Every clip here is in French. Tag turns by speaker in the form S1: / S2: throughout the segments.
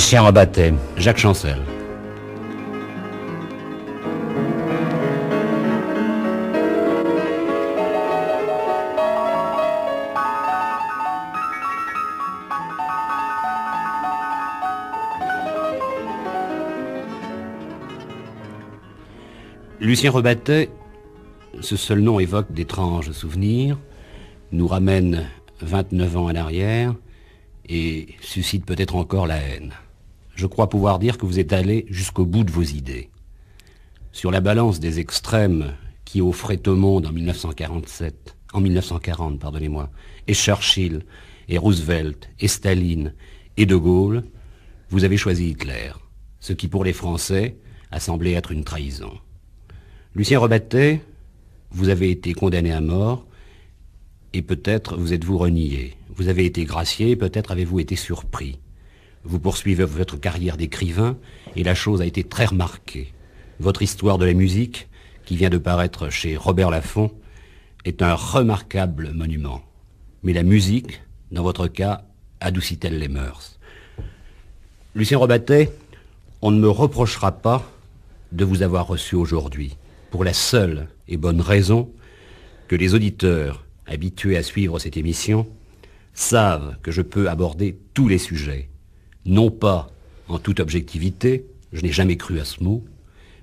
S1: Lucien Rabatet. Jacques Chancel. Lucien Rebattet, ce seul nom évoque d'étranges souvenirs, nous ramène 29 ans en arrière et suscite peut-être encore la haine je crois pouvoir dire que vous êtes allé jusqu'au bout de vos idées. Sur la balance des extrêmes qui offraient au monde en 1947, en 1940, pardonnez-moi, et Churchill, et Roosevelt, et Staline, et De Gaulle, vous avez choisi Hitler, ce qui pour les Français a semblé être une trahison. Lucien Rebattet, vous avez été condamné à mort, et peut-être vous êtes-vous renié. Vous avez été gracié, peut-être avez-vous été surpris. Vous poursuivez votre carrière d'écrivain et la chose a été très remarquée. Votre histoire de la musique, qui vient de paraître chez Robert Laffont, est un remarquable monument. Mais la musique, dans votre cas, adoucit-elle les mœurs Lucien Robatet on ne me reprochera pas de vous avoir reçu aujourd'hui, pour la seule et bonne raison que les auditeurs habitués à suivre cette émission savent que je peux aborder tous les sujets non pas en toute objectivité, je n'ai jamais cru à ce mot,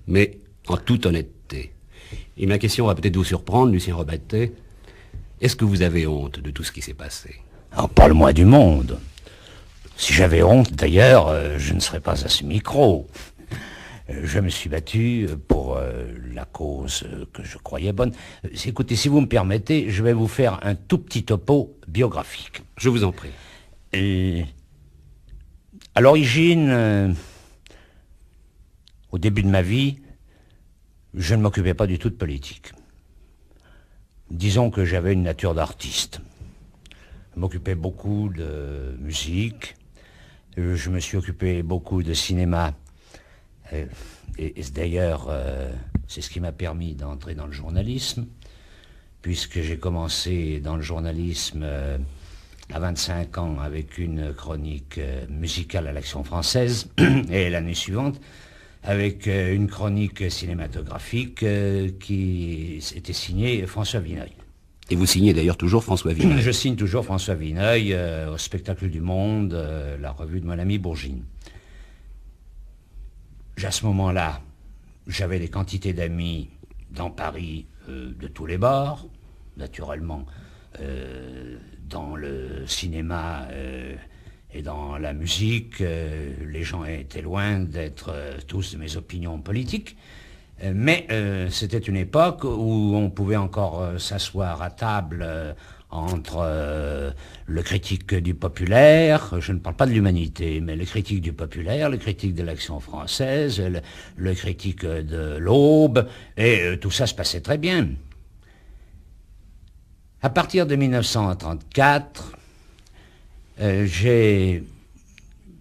S1: mais en toute honnêteté. Et ma question va peut-être vous surprendre, Lucien Robatet. Est-ce que vous avez honte de tout ce qui s'est passé
S2: Alors parle-moi du monde. Si j'avais honte, d'ailleurs, euh, je ne serais pas à ce micro. je me suis battu euh, pour euh, la cause que je croyais bonne. Écoutez, si vous me permettez, je vais vous faire un tout petit topo biographique. Je vous en prie. À l'origine, euh, au début de ma vie, je ne m'occupais pas du tout de politique. Disons que j'avais une nature d'artiste. Je m'occupais beaucoup de musique. Je me suis occupé beaucoup de cinéma. Euh, et, d'ailleurs, euh, c'est ce qui m'a permis d'entrer dans le journalisme, puisque j'ai commencé dans le journalisme à 25 ans avec une chronique euh, musicale à l'action française et l'année suivante avec euh, une chronique cinématographique euh, qui était signée François Vineuil.
S1: Et vous signez d'ailleurs toujours François Vineuil Je
S2: signe toujours François Vineuil au Spectacle du Monde, la revue de mon ami Bourgine. À ce moment-là, j'avais des quantités d'amis dans Paris de tous les bords, naturellement dans le cinéma euh, et dans la musique, euh, les gens étaient loin d'être euh, tous de mes opinions politiques. Mais c'était une époque où on pouvait encore s'asseoir à table entre le critique du populaire, je ne parle pas de l'humanité, mais le critique du populaire, le critique de l'action française, le critique de l'aube, et tout ça se passait très bien. À partir de 1934, euh, j'ai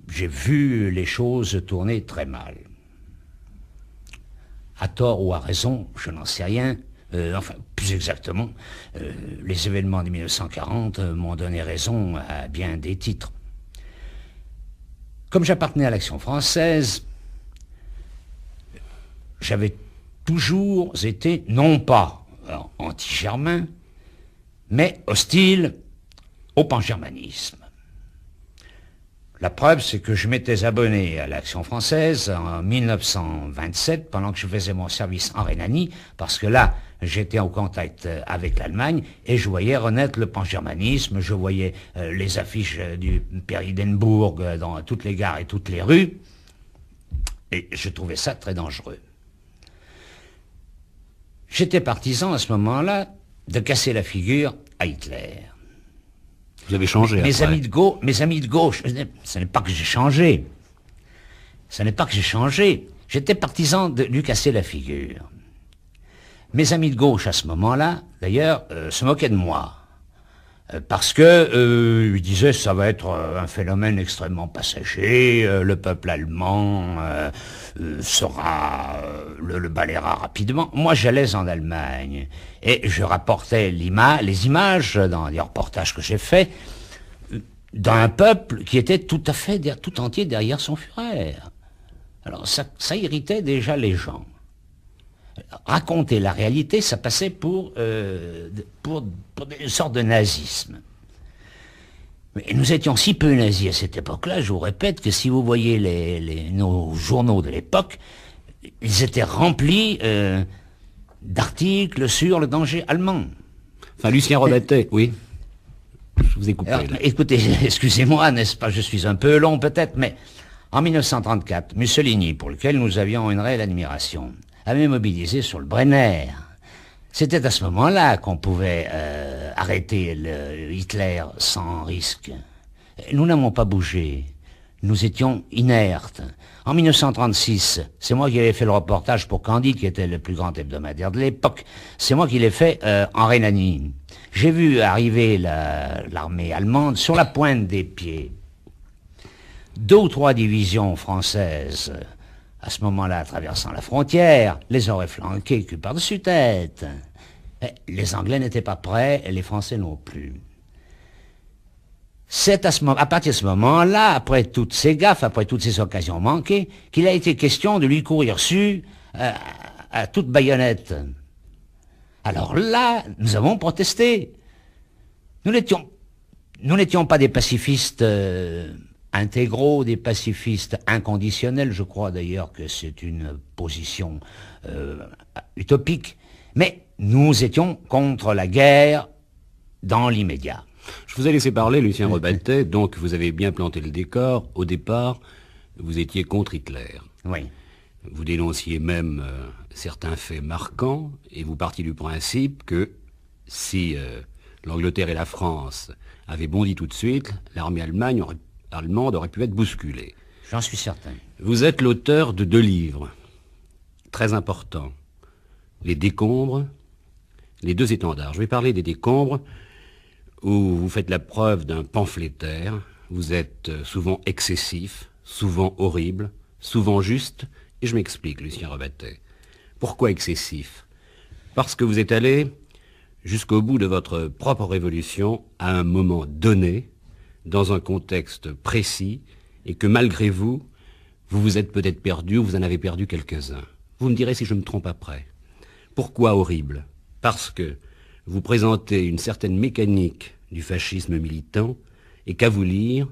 S2: vu les choses tourner très mal. À tort ou à raison, je n'en sais rien. Euh, enfin, plus exactement, euh, les événements de 1940 m'ont donné raison à bien des titres. Comme j'appartenais à l'Action française, j'avais toujours été, non pas anti-germain, mais hostile au pangermanisme. La preuve, c'est que je m'étais abonné à l'Action française en 1927 pendant que je faisais mon service en Rhénanie, parce que là, j'étais en contact euh, avec l'Allemagne et je voyais renaître le pan-germanisme, je voyais euh, les affiches euh, du Péridenbourg dans toutes les gares et toutes les rues, et je trouvais ça très dangereux. J'étais partisan à ce moment-là de casser la figure à Hitler.
S1: Vous avez changé. Mes amis
S2: de gauche, mes amis de gauche, ce n'est pas que j'ai changé. Ce n'est pas que j'ai changé. J'étais partisan de lui casser la figure. Mes amis de gauche à ce moment-là, d'ailleurs, euh, se moquaient de moi. Euh, parce que euh, il disait ça va être euh, un phénomène extrêmement passager, euh, le peuple allemand sera le, le balayera rapidement. Moi, j'allais en Allemagne et je rapportais les images dans les reportages que j'ai faits d'un peuple qui était tout à fait tout entier derrière son Führer. Alors ça irritait déjà les gens raconter la réalité, ça passait pour, euh, pour, une sorte de nazisme. nous étions si peu nazis à cette époque-là, je vous répète que si vous voyez les, nos journaux de l'époque, ils étaient remplis euh, d'articles sur le danger allemand. Enfin, Lucien Rodatet, oui. Je vous ai coupé. écoutez, excusez-moi, n'est-ce pas, je suis un peu long peut-être, mais en 1934, Mussolini, pour lequel nous avions une réelle admiration, avait mobilisé sur le Brenner. C'était à ce moment-là qu'on pouvait euh, arrêter le Hitler sans risque. Nous n'avons pas bougé. Nous étions inertes. En 1936, c'est moi qui avais fait le reportage pour Candide, qui était le plus grand hebdomadaire de l'époque. C'est moi qui l'ai fait euh, en Rhénanie. J'ai vu arriver l'armée allemande sur la pointe des pieds. Deux ou trois divisions françaises à ce moment-là, traversant la frontière, les aurait flanqués que par-dessus tête. Eh, les Anglais n'étaient pas prêts, et les Français non plus. C'est à, ce partir de ce moment-là, après toutes ces gaffes, après toutes ces occasions manquées, qu'il a été question de lui courir dessus euh, à toute baïonnette. Alors là, nous avons protesté. Nous n'étions, pas des pacifistes euh, intégraux, des pacifistes inconditionnels, je crois d'ailleurs que c'est une position euh, utopique, mais nous étions contre la guerre
S1: dans l'immédiat. Je vous ai laissé parler, Lucien Rebattet, donc vous avez bien planté le décor. Au départ, vous étiez contre Hitler. Oui. Vous dénonciez même euh, certains faits marquants et vous partiez du principe que si euh, l'Angleterre et la France avaient bondi tout de suite, l'armée allemande aurait allemande aurait pu être bousculé. J'en suis certain. Vous êtes l'auteur de deux livres très importants. Les décombres, les deux étendards. Je vais parler des décombres où vous faites la preuve d'un pamphlétaire. Vous êtes euh, souvent excessif, souvent horrible, souvent juste. Et je m'explique, Lucien Rebattet. Pourquoi excessif Parce que vous êtes allé jusqu'au bout de votre propre révolution à un moment donné dans un contexte précis et que malgré vous, vous vous êtes peut-être perdu ou vous en avez perdu quelques-uns. Vous me direz si je me trompe après. Pourquoi horrible Parce que vous présentez une certaine mécanique du fascisme militant et qu'à vous lire,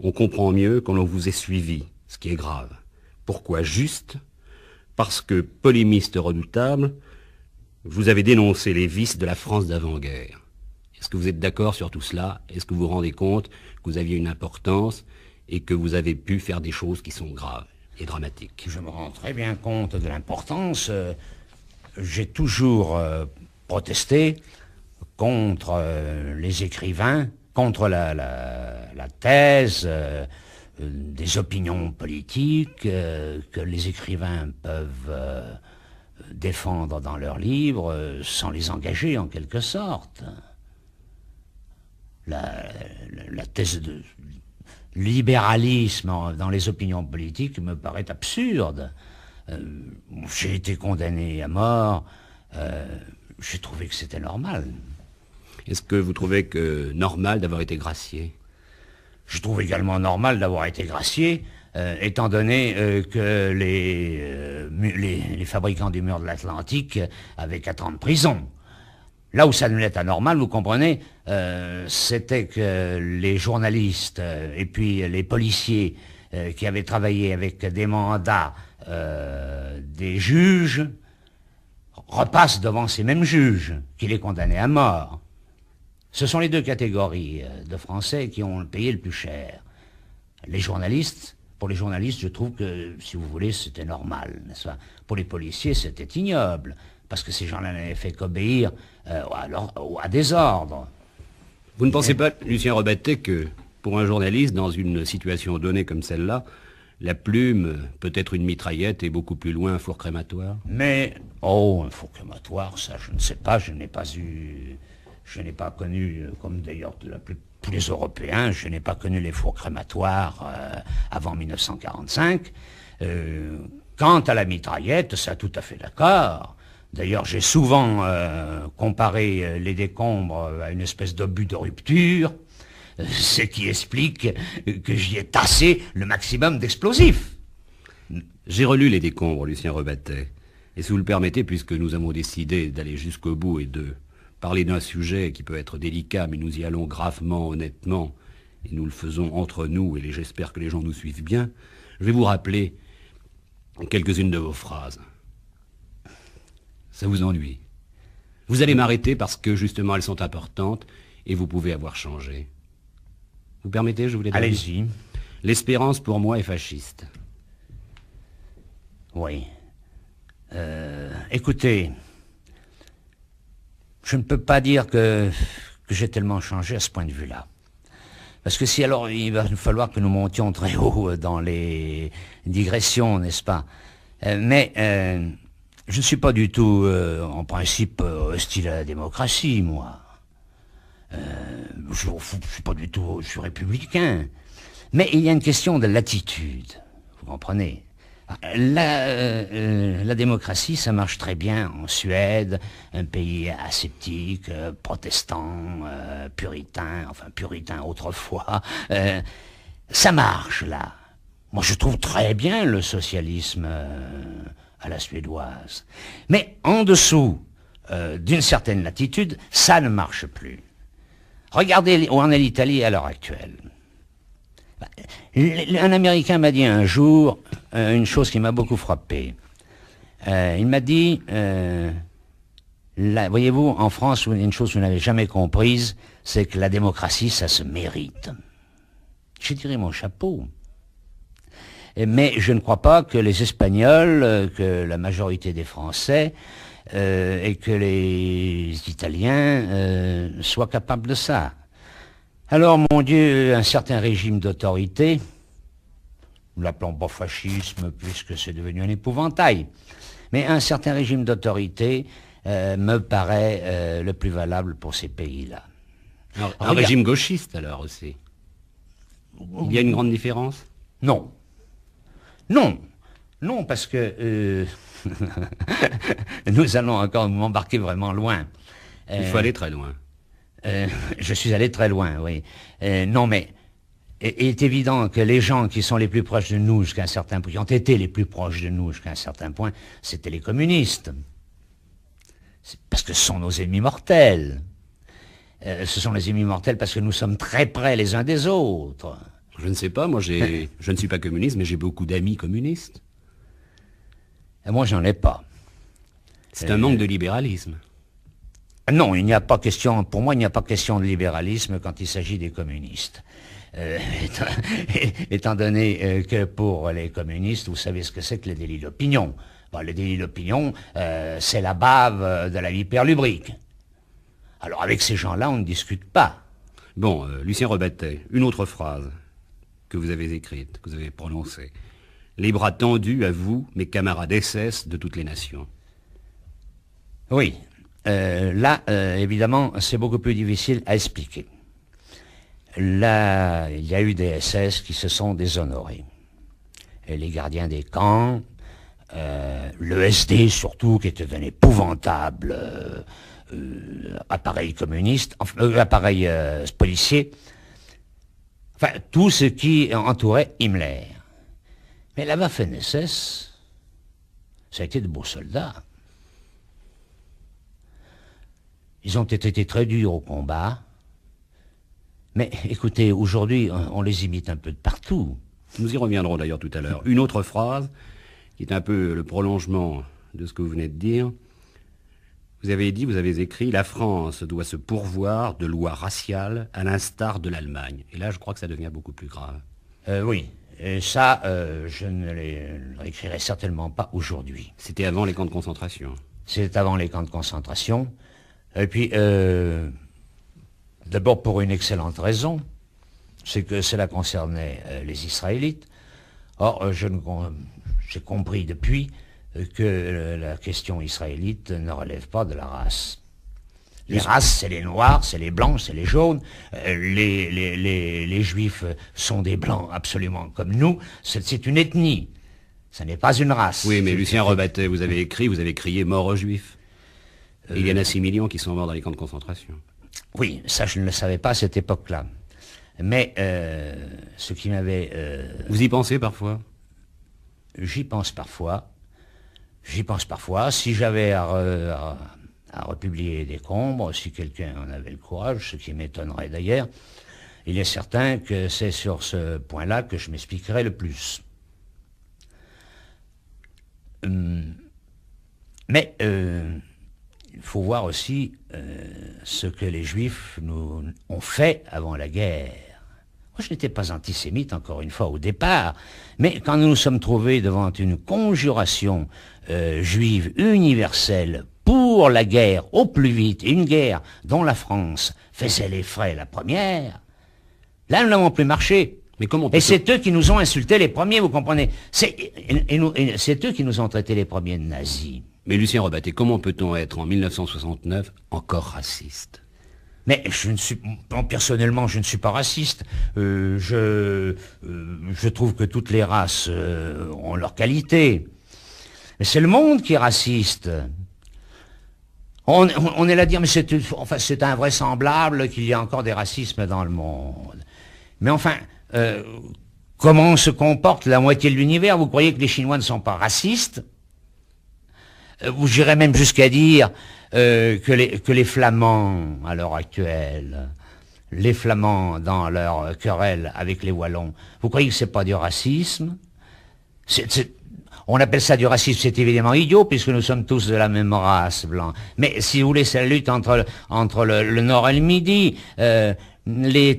S1: on comprend mieux quand on vous est suivi, ce qui est grave. Pourquoi juste Parce que, polémiste redoutable, vous avez dénoncé les vices de la France d'avant-guerre. Est-ce que vous êtes d'accord sur tout cela Est-ce que vous vous rendez compte que vous aviez une importance et que vous avez pu faire des choses qui sont graves et dramatiques. Je me rends très bien compte de
S2: l'importance. Euh, j'ai toujours euh, protesté contre euh, les écrivains, contre la, thèse des opinions politiques que les écrivains peuvent défendre dans leurs livres sans les engager en quelque sorte la, thèse de libéralisme dans les opinions politiques me paraît absurde. Euh, j'ai été condamné à mort, euh, j'ai trouvé que c'était normal. Est-ce que vous trouvez que normal d'avoir été gracié Je trouve également normal d'avoir été gracié, euh, étant donné que les, les, fabricants du mur de l'Atlantique avaient quatre ans de prison. Là où ça nous l'est anormal, vous comprenez, euh, c'était que les journalistes euh, et puis les policiers euh, qui avaient travaillé avec des mandats des juges repassent devant ces mêmes juges qui les condamnaient à mort. Ce sont les deux catégories de Français qui ont payé le plus cher. Les journalistes, pour les journalistes, je trouve que, si vous voulez, c'était normal, n'est-ce pas Pour les policiers, c'était ignoble parce que ces gens-là n'avaient fait qu'obéir euh, à des
S1: ordres. Vous ne pensez pas, Lucien Rebattet, que pour un journaliste, dans une situation donnée comme celle-là, la plume peut être une mitraillette et beaucoup plus loin un four crématoire Mais, oh, un four crématoire, ça je ne sais pas, je n'ai pas eu,
S2: je n'ai pas connu, comme d'ailleurs tous les Européens, je n'ai pas connu les fours crématoires euh, avant 1945. Euh, quant à la mitraillette, ça tout à fait d'accord. D'ailleurs, j'ai souvent euh, comparé euh, les décombres euh, à une espèce d'obus de rupture, ce qui explique que j'y ai
S1: tassé le maximum d'explosifs. J'ai relu les décombres, Lucien rebattait. Et si vous le permettez, puisque nous avons décidé d'aller jusqu'au bout et de parler d'un sujet qui peut être délicat, mais nous y allons gravement, honnêtement, et nous le faisons entre nous, et j'espère que les gens nous suivent bien, je vais vous rappeler quelques-unes de vos phrases ça vous ennuie. Vous allez m'arrêter parce que justement elles sont importantes et vous pouvez avoir changé. Vous permettez, je voulais dire. Allez-y. L'espérance pour moi est fasciste. Oui. Euh, écoutez, je ne peux pas dire que,
S2: j'ai tellement changé à ce point de vue-là. Parce que si alors il va nous falloir que nous montions très haut dans les digressions, n'est-ce pas euh, Mais euh, je ne suis pas du tout, euh, en principe, euh, hostile à la démocratie, moi. Euh, je ne suis pas du tout, je suis républicain. Mais il y a une question de l'attitude, vous comprenez la, démocratie, ça marche très bien en Suède, un pays aseptique, protestant, puritain, enfin puritain autrefois. ça marche là. Moi, je trouve très bien le socialisme à la suédoise. Mais en dessous euh, d'une certaine latitude, ça ne marche plus. Regardez où en est l'Italie à l'heure actuelle. Bah, un Américain m'a dit un jour euh, une chose qui m'a beaucoup frappé. Euh, il m'a dit, voyez-vous, en France, une chose que vous n'avez jamais comprise, c'est que la démocratie, ça se mérite. J'ai tiré mon chapeau mais je ne crois pas que les Espagnols, euh, que la majorité des Français euh, et que les Italiens euh, soient capables de ça. Alors, mon Dieu, un certain régime d'autorité, nous l'appelons pas fascisme puisque c'est devenu un épouvantail, mais un certain régime d'autorité me paraît le plus valable pour ces pays-là.
S1: Un régime gauchiste alors aussi. Il y a une grande différence Non. Non, non, parce que euh,
S2: nous allons encore embarquer vraiment loin. Il faut euh, aller très loin. Euh, je suis allé très loin, oui. non, mais il est évident que les gens qui sont les plus proches de nous jusqu'à un certain point, qui ont été les plus proches de nous jusqu'à un certain point, c'était les communistes. Parce que ce sont nos ennemis mortels.
S1: ce sont les ennemis mortels parce que nous sommes très près les uns des autres. Je ne sais pas, moi je ne suis pas communiste, mais j'ai beaucoup d'amis communistes. Et ah, moi j'en ai pas. C'est un manque euh, de libéralisme. Ah, non, il n'y a pas question, pour
S2: moi il n'y a pas question de libéralisme quand il s'agit des communistes. Euh, étant, donné euh, que pour les communistes, vous savez ce que c'est que le délit d'opinion. Bah, le délit d'opinion, c'est la bave de la vie perlubrique. Alors avec ces
S1: gens-là, on ne discute pas. Bon, Lucien Rebattet, une autre phrase que vous avez écrite, que vous avez prononcé, Les bras tendus à vous, mes camarades SS de toutes les nations. Oui, euh, là, euh, évidemment, c'est beaucoup
S2: plus difficile à expliquer. Là, il y a eu des SS qui se sont déshonorés. les gardiens des camps, euh, le SD surtout, qui était un épouvantable appareil communiste, appareil policier, enfin tout ce qui entourait Himmler. Mais la Waffen-SS, ça a été de beaux soldats. Ils ont été très durs au
S1: combat. Mais écoutez, aujourd'hui, on les imite un peu de partout. Nous y reviendrons d'ailleurs tout à l'heure. Une autre phrase, qui est un peu le prolongement de ce que vous venez de dire, vous avez dit, vous avez écrit, la France doit se pourvoir de lois raciales à l'instar de l'Allemagne. Et là, je crois que ça devient beaucoup plus grave. Euh, oui. Et ça, euh, je ne l'écrirai certainement pas aujourd'hui. C'était avant
S2: les camps de concentration. C'était avant les camps de concentration. Et puis, euh, d'abord pour une excellente raison, c'est que cela concernait les Israélites. Or, je j'ai compris depuis que euh, la question israélite ne relève pas de la race. Les races, c'est les noirs, c'est les blancs, c'est les jaunes. Euh, les, les, juifs sont des blancs absolument
S1: comme nous. C'est une ethnie. Ce n'est pas une race. Oui, mais Lucien rebattait, vous avez écrit, vous avez crié mort aux juifs. Euh, Il y en a 6 millions qui sont morts dans les camps de concentration. Oui, ça je ne le savais pas à cette époque-là. Mais ce qui m'avait...
S2: Vous y pensez parfois J'y pense parfois. J'y pense parfois. Si j'avais à, republier des combres, si quelqu'un en avait le courage, ce qui m'étonnerait d'ailleurs, il est certain que c'est sur ce point-là que je m'expliquerai le plus. Hum, mais euh, il faut voir aussi euh, ce que les Juifs nous ont fait avant la guerre. Moi, je n'étais pas antisémite, encore une fois, au départ, mais quand nous nous sommes trouvés devant une conjuration euh, juive universelle pour la guerre au plus vite, une guerre dont la France faisait les frais la première, là, nous n'avons plus marché. Mais comment et c'est eux qui nous ont insultés les premiers, vous comprenez C'est
S1: et,
S2: eux qui nous ont traités
S1: les premiers nazis. Mais Lucien Rebatté, comment peut-on être en 1969 encore raciste mais personnellement, je ne suis pas raciste. Euh, euh,
S2: je, trouve que toutes les races euh, ont leur qualité. Mais c'est le monde qui est raciste. On, est là à dire, mais c'est invraisemblable qu'il y ait encore des racismes dans le monde. Mais enfin, comment se comporte la moitié de l'univers Vous croyez que les Chinois ne sont pas racistes Vous j'irais même jusqu'à dire euh, que, les, Flamands à l'heure actuelle, les Flamands dans leur querelle avec les Wallons, vous croyez que c'est pas du racisme On appelle ça du racisme, c'est évidemment idiot puisque nous sommes tous de la même race blanc. Mais si vous voulez, c'est la lutte entre, entre le, Nord et le Midi. Euh, les,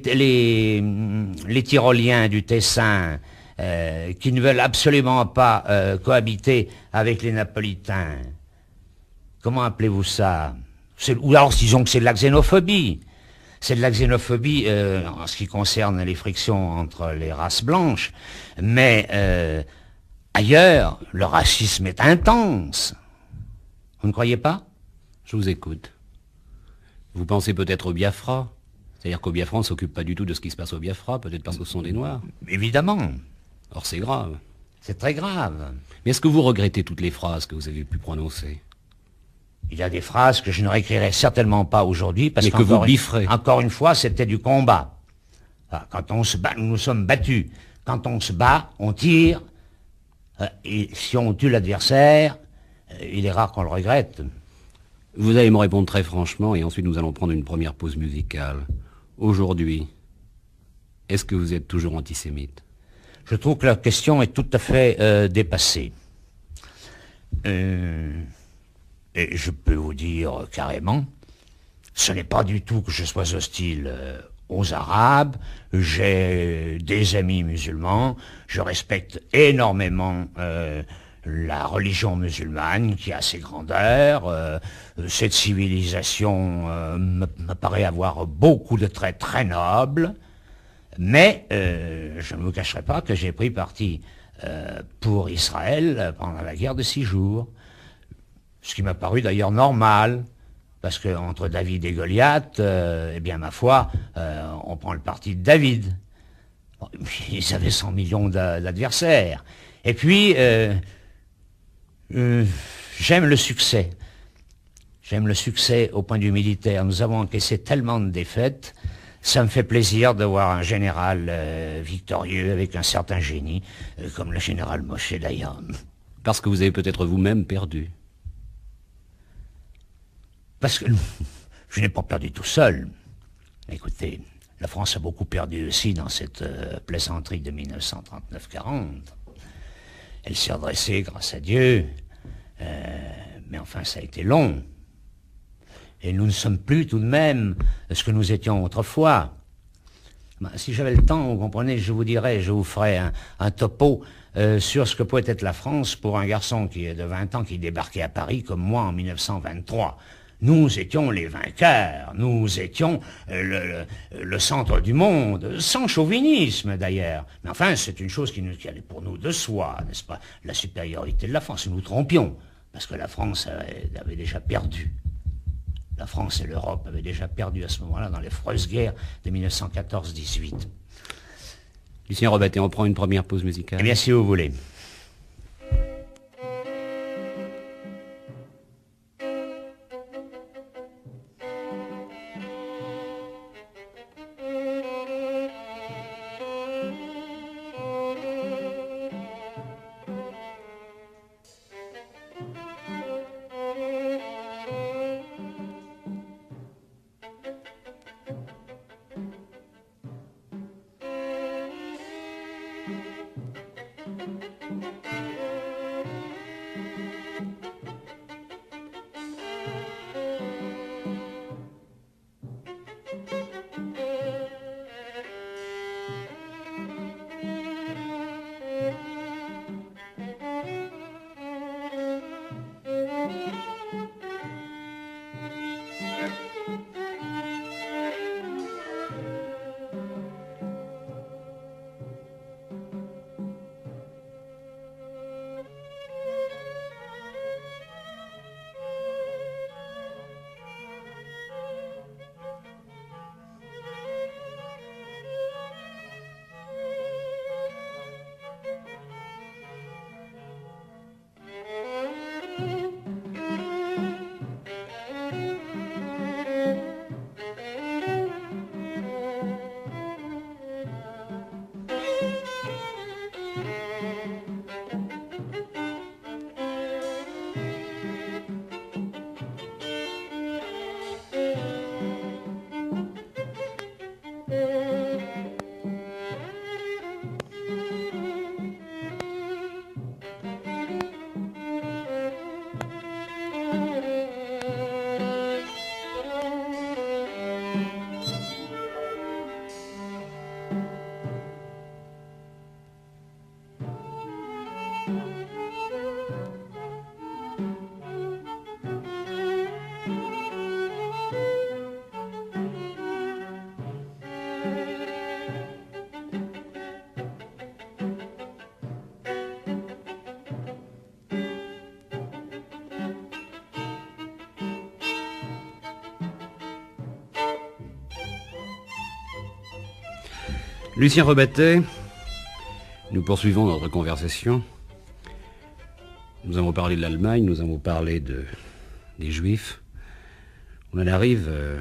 S2: Tyroliens du Tessin, euh, qui ne veulent absolument pas cohabiter avec les Napolitains comment appelez-vous ça Ou alors disons que c'est de la xénophobie. C'est de la xénophobie euh, en ce qui concerne les frictions entre les races blanches, mais euh, ailleurs, le racisme est intense.
S1: Vous ne croyez pas Je vous écoute. Vous pensez peut-être au Biafra C'est-à-dire qu'au Biafra, on ne s'occupe pas du tout de ce qui se passe au Biafra, peut-être parce que ce sont des Noirs. Évidemment. Or, c'est grave. C'est très grave. Mais est-ce que vous regrettez toutes les phrases que vous avez pu prononcer il y a des phrases que je ne réécrirai certainement pas aujourd'hui parce Mais que vous bifferez.
S2: encore une fois, c'était du combat. Ah, quand on se bat, nous nous sommes battus. Quand
S1: on se bat, on tire. Euh, et si on tue l'adversaire, euh, il est rare qu'on le regrette. Vous allez me répondre très franchement et ensuite nous allons prendre une première pause musicale. Aujourd'hui, est-ce que vous êtes toujours antisémite Je trouve que la question est tout à fait euh, dépassée. Euh,
S2: et je peux vous dire carrément, ce n'est pas du tout que je sois hostile euh, aux Arabes, j'ai des amis musulmans, je respecte énormément euh, la religion musulmane qui a ses grandeurs, euh, cette civilisation me, me, paraît avoir beaucoup de traits très nobles, mais je ne vous cacherai pas que j'ai pris parti pour Israël pendant la guerre de six jours. Ce qui m'a paru d'ailleurs normal, parce que entre David et Goliath, euh, eh bien ma foi, euh, on prend le parti de David. ils avaient 100 millions d'adversaires. Et puis, euh, j'aime le succès. J'aime le succès au point du militaire. Nous avons encaissé tellement de défaites. Ça me fait plaisir de voir un général victorieux avec un certain génie, comme le général Moshe d'ailleurs.
S1: Parce que vous avez peut-être vous-même perdu. Parce que je n'ai pas perdu tout seul.
S2: Écoutez, la France a beaucoup perdu aussi dans cette euh, plaisanterie de 1939-40. Elle s'est redressée, grâce à Dieu, euh, mais enfin ça a été long. Et nous ne sommes plus tout de même ce que nous étions autrefois. Bah, si j'avais le temps, vous comprenez, je vous dirais, je vous ferais un, topo euh, sur ce que pouvait être la France pour un garçon qui est de 20 ans qui débarquait à Paris comme moi en 1923. Nous étions les vainqueurs, nous étions euh, le, centre du monde, sans chauvinisme d'ailleurs. Mais enfin, c'est une chose qui, allait pour nous de soi, n'est-ce pas La supériorité de la France, nous trompions, parce que la France euh, avait, déjà perdu. La France et l'Europe avaient déjà perdu à ce moment-là dans les freuses
S1: guerres de 1914-18. Lucien Robaté, on prend une première pause musicale. Eh bien, si vous voulez. Lucien Rebattet, nous poursuivons notre conversation. Nous avons parlé de l'Allemagne, nous avons parlé de, des Juifs. On en arrive euh,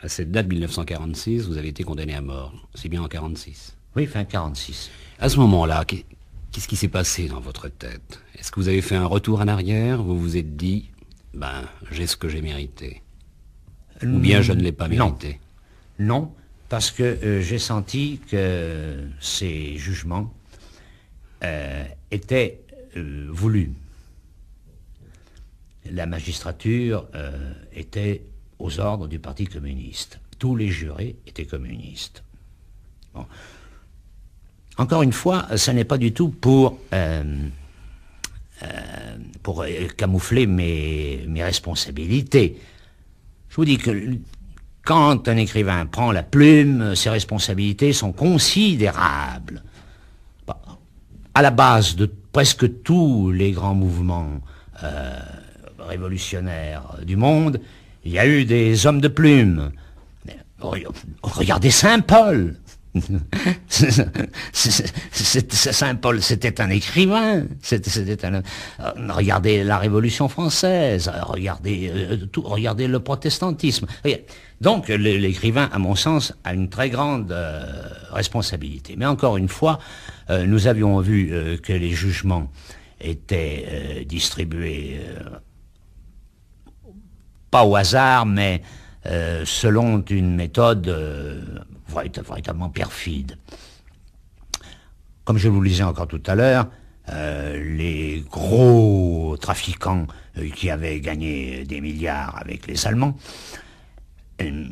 S1: à cette date 1946, vous avez été condamné à mort. C'est bien en 1946. Oui, fin 1946. À ce moment-là, qu'est-ce qui s'est passé dans votre tête Est-ce que vous avez fait un retour en arrière Vous vous êtes dit, ben, j'ai ce que j'ai mérité Ou bien je ne l'ai pas mérité
S2: Non. non parce que euh, j'ai senti que ces jugements euh, étaient euh, voulus. La magistrature était aux ordres du Parti communiste. Tous les jurés étaient communistes. Encore une fois, ce n'est pas du tout pour, pour camoufler mes, mes responsabilités. Je vous dis que quand un écrivain prend la plume, ses responsabilités sont considérables. À la base de presque tous les grands mouvements euh, révolutionnaires du monde, il y a eu des hommes de plume. Regardez Saint Paul. Saint-Paul, c'était un écrivain. un... Euh, regardez la Révolution française, regardez, euh, tout, le protestantisme. Donc l'écrivain, à mon sens, a une très grande euh, responsabilité. Mais encore une fois, nous avions vu que les jugements étaient distribués pas au hasard, mais selon une méthode véritablement perfide. Comme je vous le disais encore tout à l'heure, euh, les gros trafiquants euh, qui avaient gagné des milliards avec les Allemands, euh,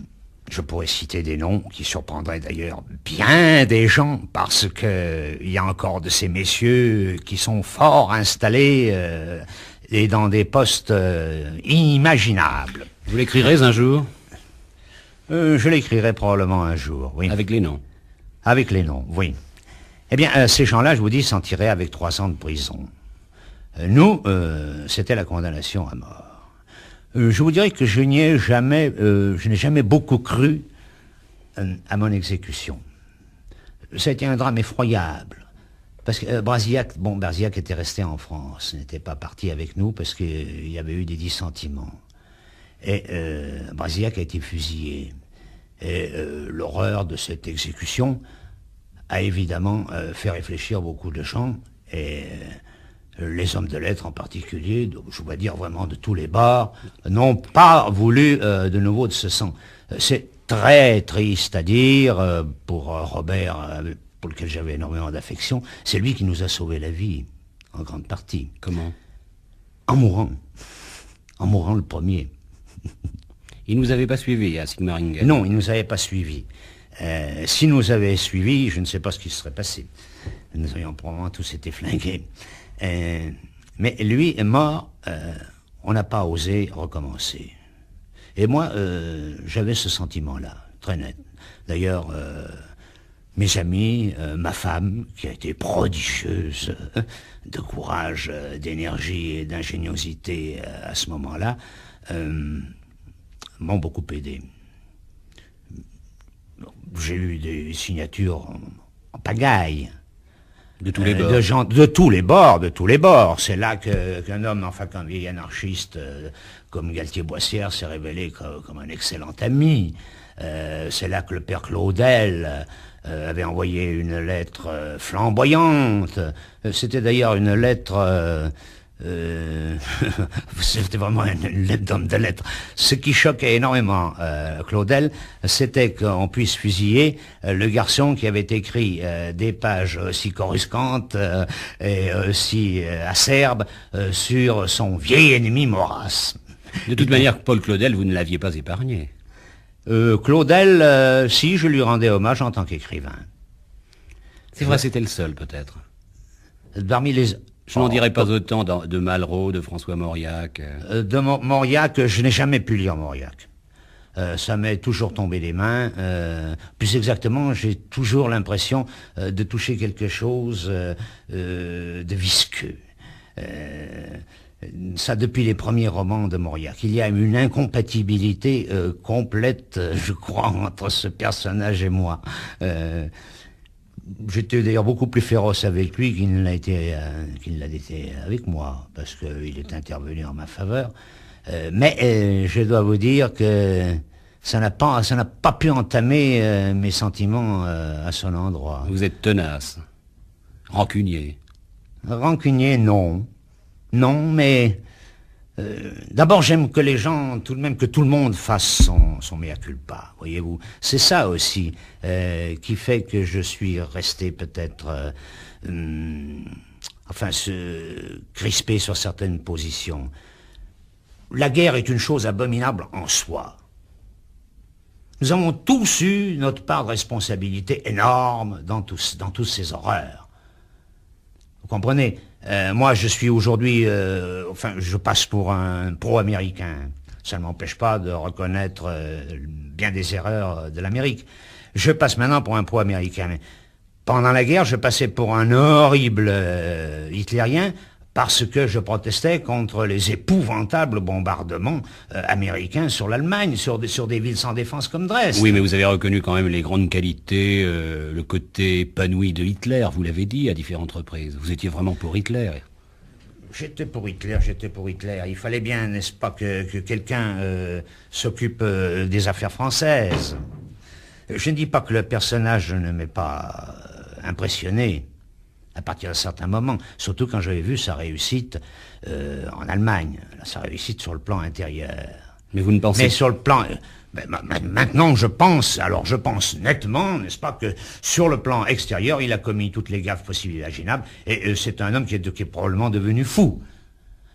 S2: je pourrais citer des noms qui surprendraient d'ailleurs bien des gens, parce qu'il y a encore de ces messieurs qui sont fort installés et dans des postes inimaginables. Vous l'écrirez un jour euh, je l'écrirai probablement un jour, oui. Avec les noms Avec les noms, oui. Eh bien, euh, ces gens-là, je vous dis, s'en tiraient avec trois ans de prison. Euh, nous, c'était la condamnation à mort. je vous dirais que je jamais, je n'ai jamais beaucoup cru à mon exécution. C'était un drame effroyable. Parce que Brasillac, bon, Brasillac était resté en France, n'était pas parti avec nous parce qu'il y avait eu des dissentiments. Et euh, Brasillac a été fusillé. Et euh, l'horreur de cette exécution a évidemment euh, fait réfléchir beaucoup de gens, et euh, les hommes de lettres en particulier, je dois dire vraiment de tous les bords, n'ont pas voulu de nouveau de ce sang. C'est très triste à dire pour Robert, pour lequel j'avais énormément d'affection. C'est lui qui nous a sauvé la vie, en grande partie. Comment En mourant. En mourant le premier il ne nous avait pas suivis à hein, Sigmaringen. Non, il ne nous avait pas suivis. Euh, s'il nous avait suivis, je ne sais pas ce qui serait passé. Nous aurions probablement tous été flingués. Euh, mais lui est mort, euh, on n'a pas osé recommencer. Et moi, j'avais ce sentiment-là, très net. D'ailleurs, mes amis, ma femme, qui a été prodigieuse de courage, d'énergie et d'ingéniosité à ce moment-là, euh, m'ont beaucoup aidé. J'ai eu des signatures en, pagaille. De tous les euh, bords. de, gens, de tous les bords, de tous les bords. C'est là qu'un homme, enfin qu'un vieil anarchiste euh, comme Galtier-Boissière s'est révélé comme, un excellent ami. c'est là que le père Claudel avait envoyé une lettre flamboyante. C'était d'ailleurs une lettre euh, c'était vraiment une, lettre d'homme de lettres. Ce qui choquait énormément euh, Claudel, c'était qu'on puisse fusiller euh, le garçon qui avait écrit des pages aussi coruscantes et si acerbes sur son vieil ennemi Maurras. De toute manière, Paul Claudel, vous ne l'aviez pas épargné. Claudel, si, je lui rendais hommage en tant qu'écrivain. C'est vrai, c'était le seul, peut-être. Parmi les... Je n'en oh, dirai pas oh. autant de, Malraux, de François Mauriac. Euh. Euh, de Mauriac, euh, je n'ai jamais pu lire Mauriac. ça m'est toujours tombé des mains. plus exactement, j'ai toujours l'impression de toucher quelque chose de visqueux. ça depuis les premiers romans de Mauriac. Il y a une incompatibilité complète, je crois, entre ce personnage et moi. J'étais d'ailleurs beaucoup plus féroce avec lui qu'il l'a été, euh, été avec moi, parce qu'il est intervenu en ma faveur. Euh, mais euh, je dois vous dire que ça n'a pas, ça n'a pas pu entamer mes sentiments à son endroit. Vous êtes tenace, rancunier. Rancunier, non, non, mais euh, d'abord, j'aime que les gens, tout de même, que tout le monde fasse son, mea culpa, voyez-vous. C'est ça aussi euh, qui fait que je suis resté peut-être, euh, hmm, enfin, se crispé sur certaines positions. La guerre est une chose abominable en soi. Nous avons tous eu notre part de responsabilité énorme dans, tous, dans toutes ces horreurs. Vous comprenez euh, moi, je suis aujourd'hui, euh, enfin, je passe pour un pro-américain. Ça ne m'empêche pas de reconnaître euh, bien des erreurs de l'Amérique. Je passe maintenant pour un pro-américain. Pendant la guerre, je passais pour un horrible hitlérien parce que je protestais contre les épouvantables bombardements euh, américains sur l'Allemagne, sur des, sur des villes sans défense comme Dresde. Oui, mais
S1: vous avez reconnu quand même les grandes qualités, euh, le côté épanoui de Hitler, vous l'avez dit à différentes reprises. Vous étiez vraiment pour Hitler.
S2: J'étais pour Hitler, j'étais pour Hitler. Il fallait bien, n'est-ce pas, que, quelqu'un euh, s'occupe des affaires françaises. Je ne dis pas que le personnage ne m'est pas impressionné à partir d'un certain moment, surtout quand j'avais vu sa réussite euh, en Allemagne, sa réussite sur le plan intérieur. Mais
S1: vous ne pensez Mais sur
S2: le plan... Euh, ben, maintenant, je pense, alors je pense nettement, n'est-ce pas, que sur le plan extérieur, il a commis toutes les gaffes possibles et imaginables, et euh, c'est un homme qui est, probablement devenu fou.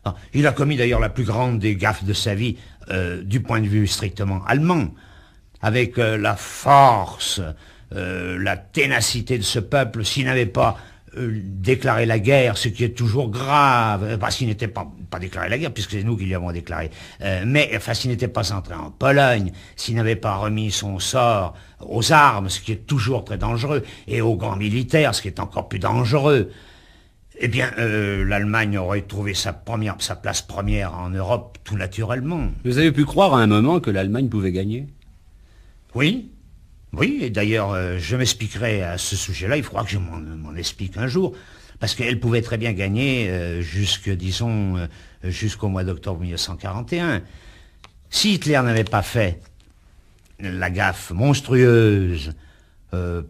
S2: Ah, il a commis d'ailleurs la plus grande des gaffes de sa vie, du point de vue strictement allemand, avec la force, la ténacité de ce peuple, s'il n'avait pas euh, déclarer la guerre, ce qui est toujours grave, parce euh, bah, qu'il n'était pas, pas déclaré la guerre, puisque c'est nous qui avons déclaré, euh, mais enfin s'il n'était pas entré en Pologne, s'il n'avait pas remis son sort aux armes, ce qui est toujours très dangereux, et aux grands militaires, ce qui est encore plus dangereux, eh bien, l'Allemagne aurait trouvé sa place première en Europe, tout naturellement. Vous
S1: avez pu croire à un moment que
S2: l'Allemagne pouvait gagner Oui, oui, et d'ailleurs, euh, je m'expliquerai à ce sujet-là, il faudra que je m'en explique un jour, parce qu'elle pouvait très bien gagner euh, jusque, euh, jusqu'au mois d'octobre 1941. Si Hitler n'avait pas fait la gaffe monstrueuse,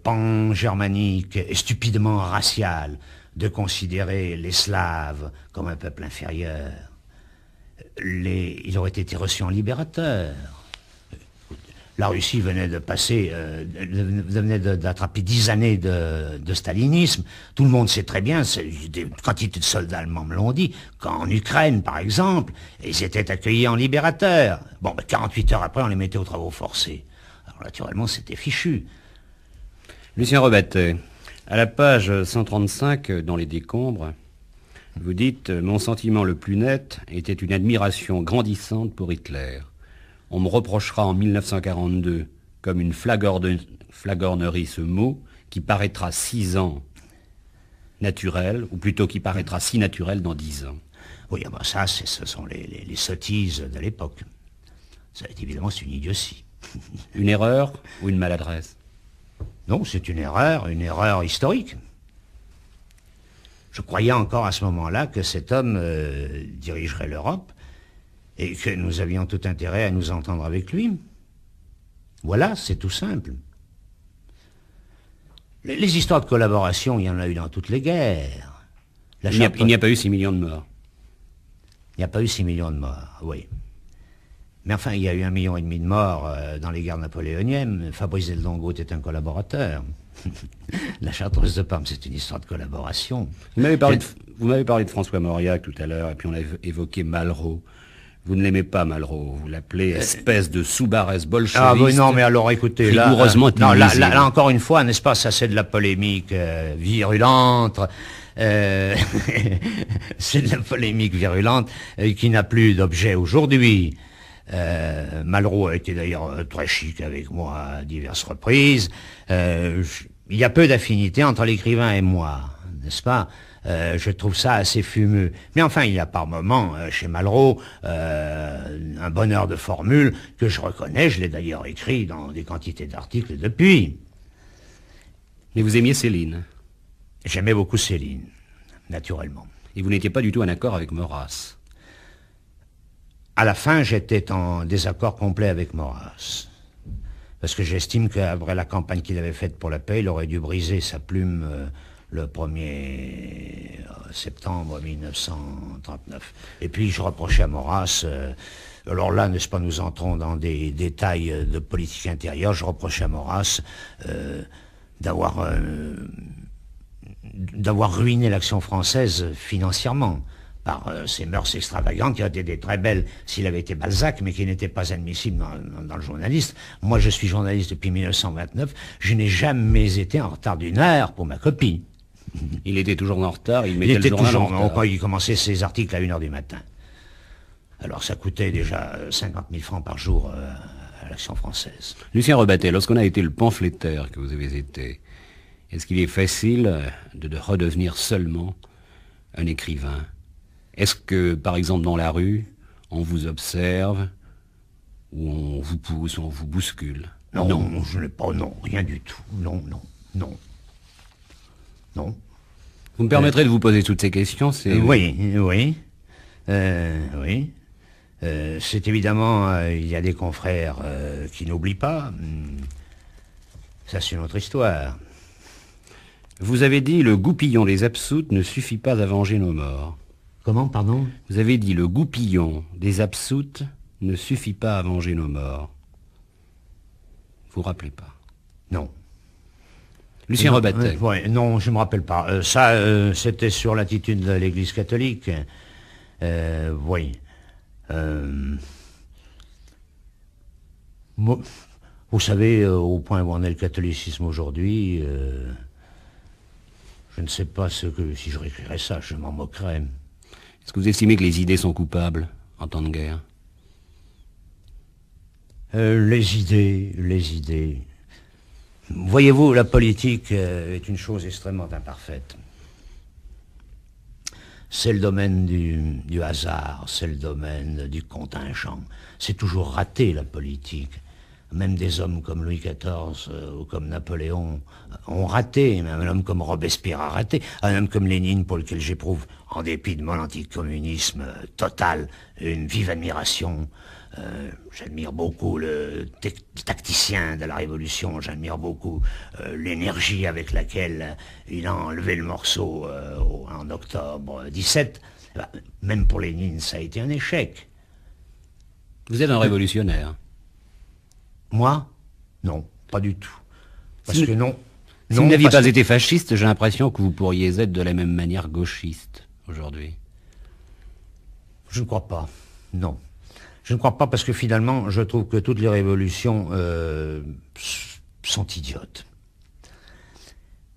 S2: pan-germanique et stupidement raciale, de considérer les Slaves comme un peuple inférieur, il aurait été reçu en libérateur. La Russie venait de passer, euh, d'attraper dix années de, stalinisme. Tout le monde sait très bien, des quantités de soldats allemands me l'ont dit, qu'en Ukraine, par exemple, ils étaient accueillis en libérateurs. Bon, 48 ben, heures après, on les mettait aux travaux forcés. Alors,
S1: naturellement, c'était fichu. Lucien Robatet, euh, à la page 135, euh, dans les décombres, vous dites Mon sentiment le plus net était une admiration grandissante pour Hitler. On me reprochera en 1942, comme une flagornerie ce mot, qui paraîtra six ans naturel, ou plutôt qui paraîtra si naturel dans dix ans. Oui, ah ben ça, ce sont
S2: les, sottises de l'époque. Ça, évidemment, c'est une idiotie.
S1: une erreur
S2: ou une maladresse Non, c'est une erreur, une erreur historique. Je croyais encore à ce moment-là que cet homme euh, dirigerait l'Europe et que nous avions tout intérêt à nous entendre avec lui. Voilà, c'est tout simple. Les histoires de collaboration, il y en a eu dans toutes les guerres. il n'y a, pas eu 6 millions de morts. Il n'y a pas eu 6 millions de morts, oui. Mais enfin, il y a eu un million et demi de morts euh, dans les guerres napoléoniennes. Fabrice Delongo était un collaborateur. la Chartreuse de Parme, c'est une histoire de
S1: collaboration. Vous m'avez parlé, de, François Mauriac tout à l'heure, et puis on a évoqué Malraux. Vous ne l'aimez pas, Malraux. Vous l'appelez euh, espèce de sous bolchevique. Ah oui, non, mais alors
S2: écoutez, euh, là, là, encore une fois, n'est-ce pas, ça c'est de la polémique euh, virulente. c'est de la polémique virulente qui n'a plus d'objet aujourd'hui. Malraux a été d'ailleurs très chic avec moi à diverses reprises. Il y a peu d'affinité entre l'écrivain et moi, n'est-ce pas euh, je trouve ça assez fumeux. Mais enfin, il y a par moments, euh, chez Malraux, euh, un bonheur de formule que je reconnais, je l'ai d'ailleurs écrit dans des
S1: quantités d'articles depuis. Mais vous aimiez Céline J'aimais beaucoup Céline, naturellement. Et vous n'étiez pas du tout en accord avec Maurras
S2: à la fin, j'étais en désaccord complet avec Maurras. Parce que j'estime qu'après la campagne qu'il avait faite pour la paix, il aurait dû briser sa plume le 1er euh, septembre 1939. Et puis je reprochais à Maurras, euh, alors là, n'est-ce pas, nous entrons dans des détails euh, de politique intérieure, je reprochais à Maurras d'avoir, d'avoir ruiné l'action française financièrement par ses mœurs extravagantes, qui auraient été très belles s'il avait été Balzac, mais qui n'étaient pas admissibles dans, dans, le journaliste. Moi, je suis journaliste depuis 1929, je n'ai jamais été en retard d'une heure pour ma copie. Il était toujours en retard, il mettait il était toujours, en retard. il commençait ses articles à 1h du matin. Alors ça coûtait déjà 50 euh, 000 francs par jour euh, à l'action française.
S1: Lucien rebattait. lorsqu'on a été le pamphlétaire que vous avez été, est-ce qu'il est facile euh, de, redevenir seulement un écrivain Est-ce que, par exemple, dans la rue, on vous observe, ou on vous pousse, on vous bouscule Non, non. je n'ai pas, non, rien du tout. Non, non, non. Non. Vous me permettrez de vous poser toutes ces questions euh, Oui, oui. Euh, oui.
S2: Euh, c'est évidemment, il y a des confrères qui n'oublient pas. Hmm.
S1: Ça, c'est une autre histoire. Vous avez dit le goupillon des absoutes ne suffit pas à venger nos morts. Comment, pardon Vous avez dit le goupillon des absoutes ne suffit pas à venger nos morts. Vous rappelez pas Non. Lucien Robert. Euh, non, je ne me rappelle pas. Euh,
S2: ça, euh, c'était sur l'attitude de l'Église catholique. oui. vous savez, au point où en est le catholicisme aujourd'hui, je ne sais pas
S1: ce que, si je réécrirais ça, je m'en moquerais. Est-ce que vous estimez que les idées sont coupables en temps de guerre Les idées, les
S2: idées. Voyez-vous, la politique euh, est une chose extrêmement imparfaite. C'est le domaine du, hasard, c'est le domaine du contingent. C'est toujours raté la politique. Même des hommes comme Louis XIV euh, ou comme Napoléon euh, ont raté. Même un homme comme Robespierre a raté. Un homme comme Lénine, pour lequel j'éprouve, en dépit de mon anticommunisme total, une vive admiration. Euh, j'admire beaucoup le tacticien de la Révolution, j'admire beaucoup euh, l'énergie avec laquelle il a enlevé le morceau euh, en octobre 17. même pour Lénine, ça a été un échec.
S1: Vous êtes un révolutionnaire Moi Non, pas du tout. Parce que non. Si vous n'aviez pas été fasciste, j'ai l'impression que vous pourriez être de la même manière gauchiste aujourd'hui. Je ne crois pas,
S2: non. Je ne crois pas parce que finalement, je trouve que toutes les révolutions euh, sont idiotes.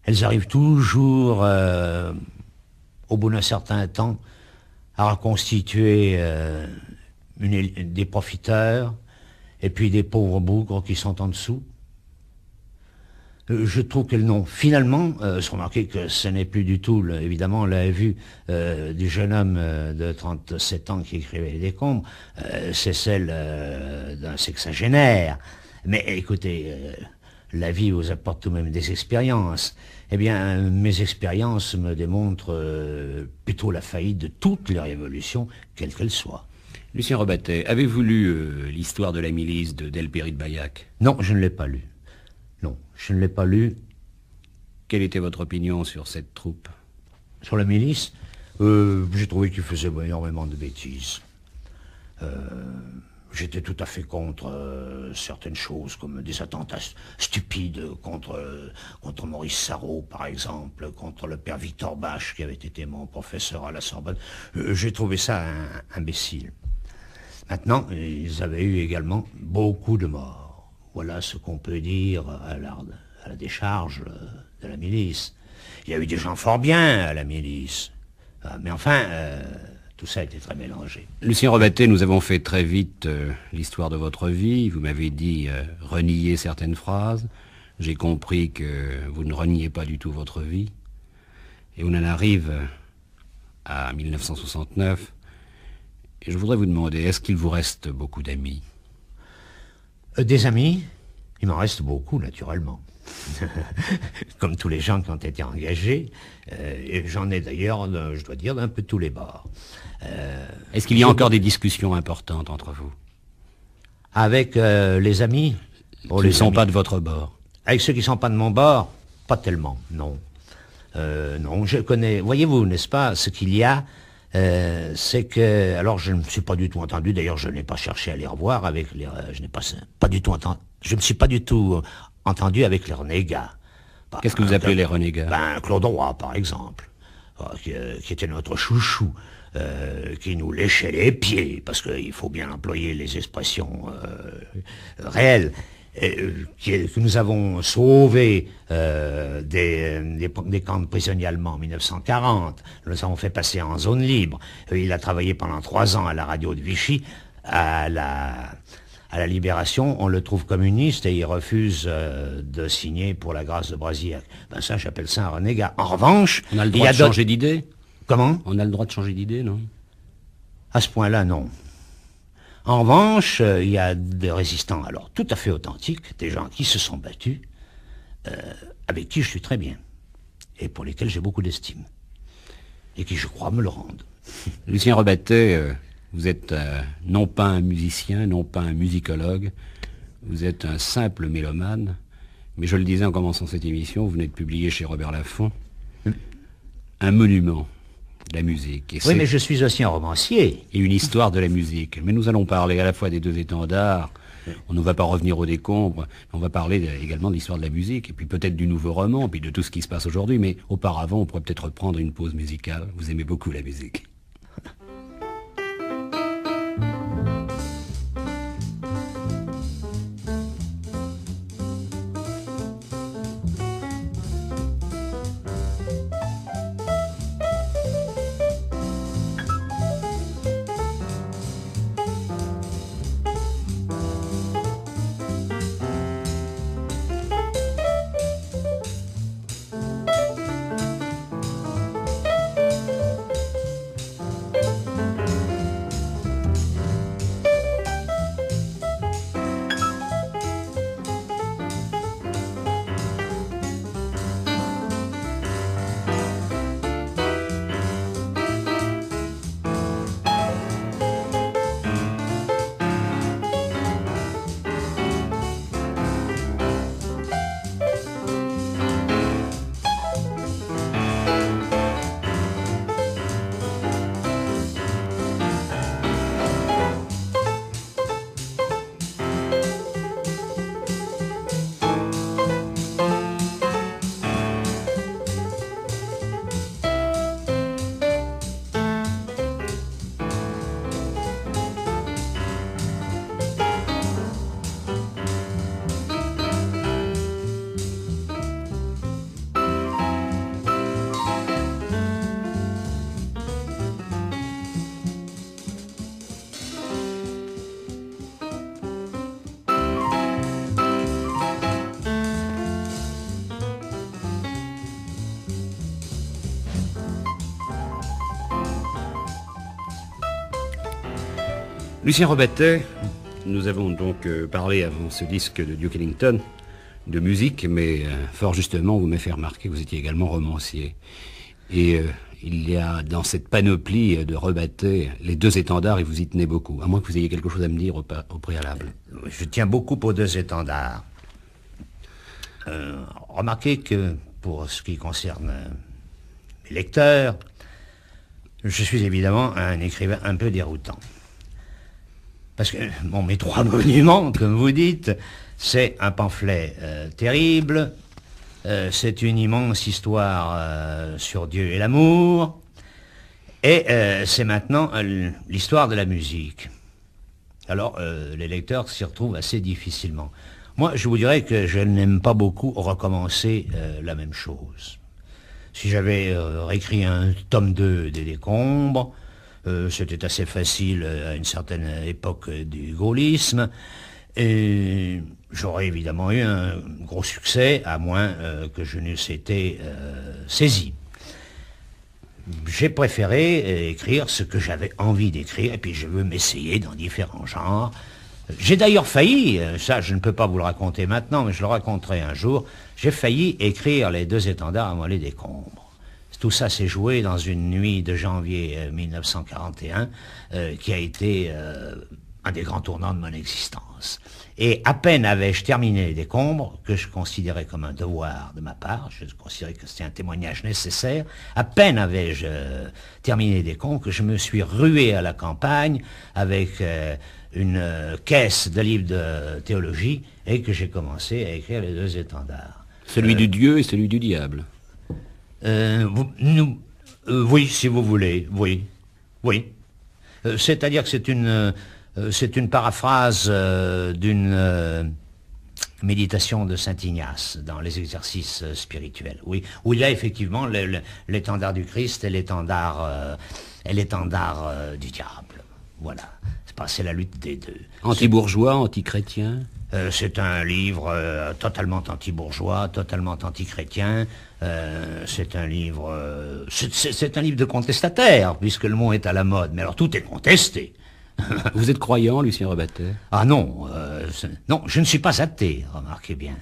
S2: Elles arrivent toujours, euh, au bout d'un certain temps, à reconstituer euh, des profiteurs et puis des pauvres bougres qui sont en dessous. Euh, je trouve qu'elles n'ont finalement, se euh, remarquer que ce n'est plus du tout, évidemment, la vue euh, du jeune homme de 37 ans qui écrivait les décombres, c'est celle d'un sexagénaire. Mais écoutez, la vie vous apporte tout de même des expériences. Eh bien, mes expériences me démontrent plutôt la faillite de toutes les révolutions, quelles qu'elles soient.
S1: Lucien Robatet, avez-vous lu l'histoire de la milice de Delpéry de Bayac Non, je ne l'ai pas lu. Je ne l'ai pas lu. Quelle était votre opinion sur cette troupe
S2: Sur la milice euh, J'ai trouvé qu'ils faisaient énormément de bêtises. Euh, j'étais tout à fait contre euh, certaines choses, comme des attentats stupides contre, contre Maurice Sarrault, par exemple, contre le père Victor Bache qui avait été mon professeur à la Sorbonne. J'ai trouvé ça imbécile. Maintenant, ils avaient eu également beaucoup de morts. Voilà ce qu'on peut dire à la, décharge euh, de la milice. Il y a eu des gens fort bien à la milice. Ah, mais enfin, euh, tout ça était très mélangé.
S1: Lucien Robaté, nous avons fait très vite euh, l'histoire de votre vie. Vous m'avez dit reniez renier certaines phrases. J'ai compris que vous ne reniez pas du tout votre vie. Et on en arrive à 1969. Et je voudrais vous demander, est-ce qu'il vous reste beaucoup d'amis euh, des amis Il m'en reste
S2: beaucoup, naturellement. Comme tous les gens qui ont été engagés, euh, et j'en ai d'ailleurs, euh, je dois dire, d'un peu tous les bords. Est-ce qu'il y a encore des discussions importantes entre vous Avec les amis Qui ne oh, sont pas de votre bord Avec ceux qui ne sont pas de mon bord Pas tellement, non. non, je connais, voyez-vous, n'est-ce pas, ce qu'il y a euh, c'est que, alors je ne me suis pas du tout entendu, d'ailleurs je n'ai pas cherché à les revoir avec les, euh, je n'ai pas, pas du tout je ne suis pas du tout euh, entendu avec les renégats. Bah, Qu'est-ce que vous appelez les renégats Ben, Claude Roy, par exemple, qui, était notre chouchou. qui nous léchait les pieds, parce qu'il faut bien employer les expressions réelles. Euh, que nous avons sauvé euh, des, camps de prisonniers allemands en 1940, nous avons fait passer en zone libre. Euh, il a travaillé pendant trois ans à la radio de Vichy, à la, Libération, on le trouve communiste et il refuse de signer pour la grâce de Brazier. Ben ça, j'appelle ça un renégat. En revanche... On a le droit de changer d'idée Comment On a le droit de changer d'idée, non À ce point-là, non. En revanche, euh, il y a des résistants, alors tout à fait authentiques, des gens qui se sont battus, euh, avec qui je suis très bien, et pour lesquels j'ai beaucoup d'estime,
S1: et qui, je crois, me le rendent. Lucien Rebattet, euh, vous êtes non pas un musicien, non pas un musicologue, vous êtes un simple mélomane, mais je le disais en commençant cette émission, vous venez de publier chez Robert Laffont mm. un monument la musique. oui, mais je suis aussi un romancier. Et une histoire de la musique. Mais nous allons parler à la fois des deux étendards. On ne va pas revenir aux décombres, on va parler également de l'histoire de la musique, et puis peut-être du nouveau roman, puis de tout ce qui se passe aujourd'hui, mais auparavant, on pourrait peut-être prendre une pause musicale. Vous aimez beaucoup la musique. Lucien Robatet, nous avons donc euh, parlé avant ce disque de Duke Ellington de musique, mais euh, fort justement, vous m'avez fait remarquer que vous étiez également romancier. Et euh, il y a dans cette panoplie de Rebattait les deux étendards et vous y tenez beaucoup, à moins que vous ayez quelque chose à me dire au, préalable. Je tiens beaucoup aux deux étendards.
S2: remarquez que pour ce qui concerne mes lecteurs, je suis évidemment un écrivain un peu déroutant. Parce que, bon, mes trois monuments, comme vous dites, c'est un pamphlet euh, terrible, euh, c'est une immense histoire euh, sur Dieu et l'amour, et c'est maintenant l'histoire de la musique. Alors, les lecteurs s'y retrouvent assez difficilement. Moi, je vous dirais que je n'aime pas beaucoup recommencer la même chose. Si j'avais réécrit un tome 2 des décombres, euh, c'était assez facile euh, à une certaine époque euh, du gaullisme. Et j'aurais évidemment eu un gros succès, à moins que je n'eusse été saisi j'ai préféré écrire ce que j'avais envie d'écrire, et puis je veux m'essayer dans différents genres. J'ai d'ailleurs failli, ça je ne peux pas vous le raconter maintenant, mais je le raconterai un jour, j'ai failli écrire les deux étendards à moelle des tout ça s'est joué dans une nuit de janvier 1941 euh, euh, qui a été euh, un des grands tournants de mon existence. Et à peine avais-je terminé les décombres, que je considérais comme un devoir de ma part, je considérais que c'était un témoignage nécessaire, à peine avais-je terminé les décombres que je me suis rué à la campagne avec une caisse de livres de théologie et que j'ai commencé à écrire les deux étendards. Celui du Dieu et celui du diable. Euh, euh, oui, si vous voulez, oui. Oui. Euh, c'est-à-dire que c'est une, c'est une paraphrase d'une méditation de Saint Ignace dans les exercices spirituels. Oui, où il y a effectivement l'étendard du Christ et l'étendard l'étendard du diable. Voilà. C'est la lutte des deux.
S1: Anti-bourgeois, anti-chrétien euh, c'est
S2: un livre euh, totalement anti-bourgeois, totalement anti-chrétien. Euh, c'est un livre, c'est un livre de contestataire puisque le mot est à la mode. Mais alors tout est contesté. Vous êtes croyant, Lucien Robert Ah non, non, je ne suis pas athée. Remarquez bien,